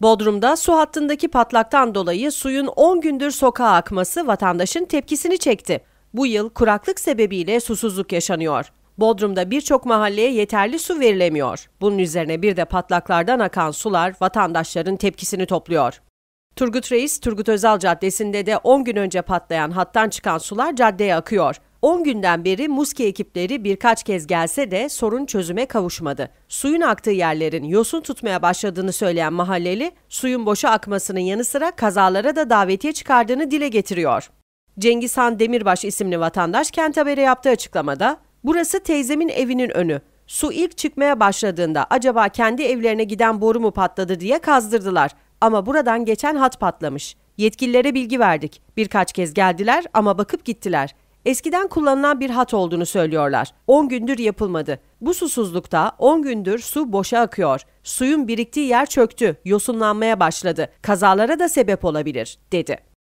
Bodrum'da su hattındaki patlaktan dolayı suyun 10 gündür sokağa akması vatandaşın tepkisini çekti. Bu yıl kuraklık sebebiyle susuzluk yaşanıyor. Bodrum'da birçok mahalleye yeterli su verilemiyor. Bunun üzerine bir de patlaklardan akan sular vatandaşların tepkisini topluyor. Turgut Reis, Turgut Özal Caddesi'nde de 10 gün önce patlayan hattan çıkan sular caddeye akıyor. 10 günden beri muski ekipleri birkaç kez gelse de sorun çözüme kavuşmadı. Suyun aktığı yerlerin yosun tutmaya başladığını söyleyen mahalleli, suyun boşa akmasının yanı sıra kazalara da davetiye çıkardığını dile getiriyor. Cengizhan Demirbaş isimli vatandaş kent haberi yaptığı açıklamada, "Burası teyzemin evinin önü. Su ilk çıkmaya başladığında acaba kendi evlerine giden boru mu patladı diye kazdırdılar ama buradan geçen hat patlamış. Yetkililere bilgi verdik. Birkaç kez geldiler ama bakıp gittiler eskiden kullanılan bir hat olduğunu söylüyorlar. 10 gündür yapılmadı. Bu susuzlukta 10 gündür su boşa akıyor. Suyun biriktiği yer çöktü, yosunlanmaya başladı. Kazalara da sebep olabilir, dedi.